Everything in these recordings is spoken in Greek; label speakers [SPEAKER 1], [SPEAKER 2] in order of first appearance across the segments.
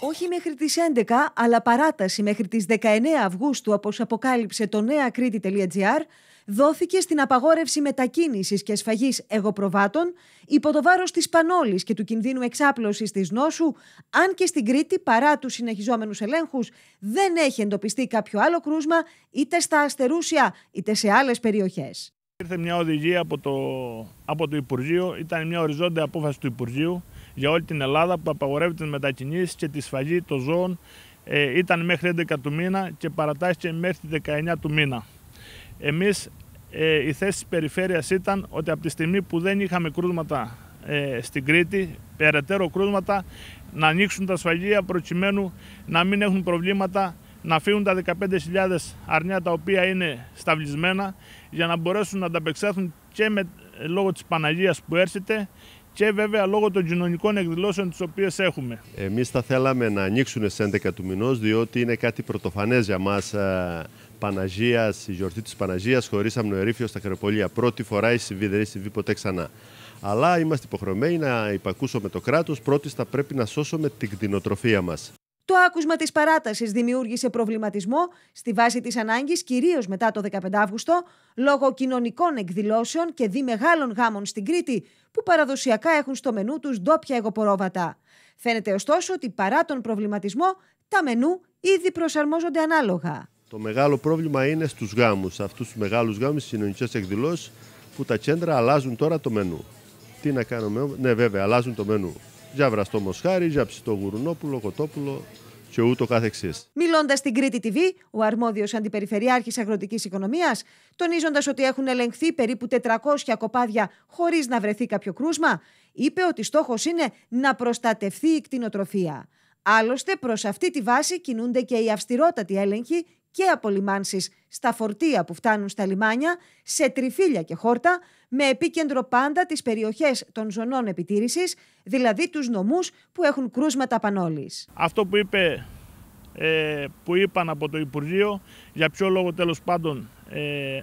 [SPEAKER 1] Όχι μέχρι τις 11, αλλά παράταση μέχρι τις 19 Αυγούστου, όπως αποκάλυψε το νέακρίτη.gr, δόθηκε στην απαγόρευση μετακίνησης και σφαγής εγωπροβάτων υπό το βάρος της πανόλης και του κινδύνου εξάπλωσης της νόσου, αν και στην Κρήτη, παρά τους συνεχιζόμενους ελέγχους, δεν έχει εντοπιστεί κάποιο άλλο κρούσμα είτε στα αστερούσια είτε σε άλλες περιοχές.
[SPEAKER 2] Ήρθε μια οδηγία από το, από το Υπουργείο, ήταν μια οριζόντια απόφαση του Υπουργείου για όλη την Ελλάδα που απαγορεύει τις μετακινήσεις και τη σφαγή των ζώων ε, ήταν μέχρι 11 του μήνα και παρατάστηκε μέχρι 19 του μήνα. Εμείς ε, η θέση της περιφέρειας ήταν ότι από τη στιγμή που δεν είχαμε κρούσματα ε, στην Κρήτη, περαιτέρω κρούσματα, να ανοίξουν τα σφαγεία προκειμένου να μην έχουν προβλήματα να φύγουν τα 15.000 αρνιά τα οποία είναι σταυλισμένα για να μπορέσουν να ανταπεξέλθουν και με, λόγω της Παναγίας που έρχεται και βέβαια λόγω των κοινωνικών εκδηλώσεων τις οποίες έχουμε.
[SPEAKER 3] Εμείς θα θέλαμε να ανοίξουν στις 11 του μηνός διότι είναι κάτι πρωτοφανές για μας ε, Παναγίας, η γιορτή της Παναγίας χωρίς αμνοερήφιο στα Κρεπολία. Πρώτη φορά η συμβή δεν ποτέ ξανά. Αλλά είμαστε υποχρεωμένοι να υπακούσουμε το κράτος. Πρώτης θα πρέπει να σώσουμε την κτηνοτροφία μας.
[SPEAKER 1] Το άκουσμα της παράτασης δημιούργησε προβληματισμό στη βάση της ανάγκης, κυρίως μετά το 15 Αύγουστο, λόγω κοινωνικών εκδηλώσεων και δι μεγάλων γάμων στην Κρήτη, που παραδοσιακά έχουν στο μενού τους ντόπια εγωπορόβατα. Φαίνεται ωστόσο ότι παρά τον προβληματισμό, τα μενού ήδη προσαρμόζονται ανάλογα.
[SPEAKER 3] Το μεγάλο πρόβλημα είναι στους γάμους. αυτούς τους μεγάλους γάμους, στι κοινωνικές εκδηλώσεις, που τα κέντρα αλλάζουν τώρα το μενού. Τι να κάνουμε, ναι βέβαια αλλάζουν το μενού για βραστό μοσχάρι, για ψητό γουρουνόπουλο, κοτόπουλο και ούτω καθεξής.
[SPEAKER 1] Μιλώντας στην Κρήτη TV, ο αρμόδιος αντιπεριφερειάρχης αγροτικής οικονομίας, τονίζοντας ότι έχουν ελεγχθεί περίπου 400 κοπάδια χωρίς να βρεθεί κάποιο κρούσμα, είπε ότι στόχος είναι να προστατευθεί η κτηνοτροφία. Άλλωστε, προς αυτή τη βάση κινούνται και οι αυστηρότατοι έλεγχοι και απολυμάνσεις στα φορτία που φτάνουν στα λιμάνια, σε τριφύλια και χόρτα, με επίκεντρο πάντα τις περιοχές των ζωνών επιτήρησης, δηλαδή τους νομούς που έχουν κρούσματα πανόλης.
[SPEAKER 2] Αυτό που, είπε, ε, που είπαν από το Υπουργείο, για ποιο λόγο τέλος πάντων ε,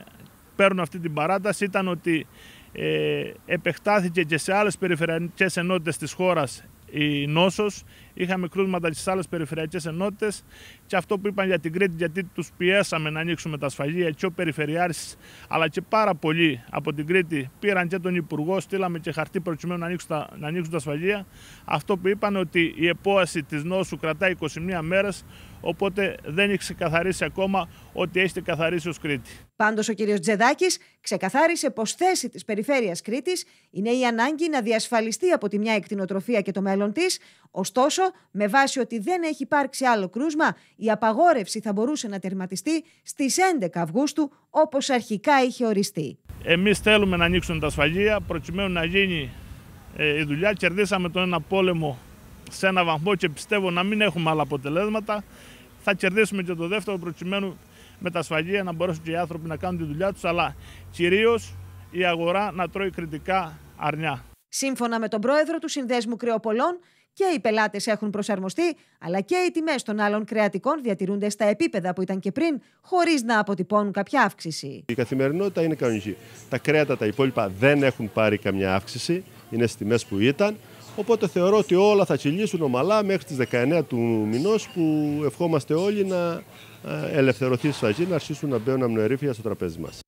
[SPEAKER 2] παίρνουν αυτή την παράταση, ήταν ότι ε, επεκτάθηκε και σε άλλες περιφερειακές ενότητες της χώρας η νόσος, Είχαμε κρούσματα στις άλλες περιφερειακές ενότητες και αυτό που είπαν για την Κρήτη, γιατί τους πιέσαμε να ανοίξουμε τα ασφαλεία και ο Περιφερειάρχης, αλλά και πάρα πολλοί από την Κρήτη πήραν και τον Υπουργό, στείλαμε και χαρτί προκειμένου να ανοίξουν τα, να ανοίξουν τα σφαγεία. Αυτό που είπαν ότι η επόαση της νόσου κρατάει 21 μέρες, οπότε δεν έχει ξεκαθαρίσει ακόμα ότι έχετε καθαρίσει ως Κρήτη.
[SPEAKER 1] Πάντως, ο κ. Τζεδάκης ξεκαθάρισε πως θέση της περιφέρειας Κρήτης είναι η ανάγκη να διασφαλιστεί από τη μια εκτινοτροφία και το μέλλον της, ωστόσο με βάση ότι δεν έχει υπάρξει άλλο κρούσμα, η απαγόρευση θα μπορούσε να τερματιστεί στις 11 Αυγούστου, όπως αρχικά είχε οριστεί.
[SPEAKER 2] Εμείς θέλουμε να ανοίξουν τα σφαγεία, προκειμένου να γίνει ε, η δουλειά. Κερδίσαμε τον ένα πόλεμο σε ένα βαθμό και πιστεύω να μην έχουμε άλλα αποτελέσματα. Θα κερδίσουμε και το δεύτερο προκειμένου με τα σφαγεία να μπορέσουν και οι άνθρωποι να κάνουν τη δουλειά τους. αλλά κυρίως η αγορά να τρώει κριτικά αρνιά.
[SPEAKER 1] Σύμφωνα με τον πρόεδρο του Συνδέσμου Κρεοπολών, και οι πελάτες έχουν προσαρμοστεί, αλλά και οι τιμές των άλλων κρεατικών διατηρούνται στα επίπεδα που ήταν και πριν, χωρίς να αποτυπώνουν κάποια αύξηση.
[SPEAKER 3] Η καθημερινότητα είναι κανονική. Τα κρέατα τα υπόλοιπα δεν έχουν πάρει καμιά αύξηση, είναι στις τιμές που ήταν. Οπότε θεωρώ ότι όλα θα κυλήσουν ομαλά μέχρι τις 19 του μηνός που ευχόμαστε όλοι να ε, ελευθερωθεί η σφαγή, να αρχίσουν να μπαίνουν αμνοερήφια στο τραπέζι μας.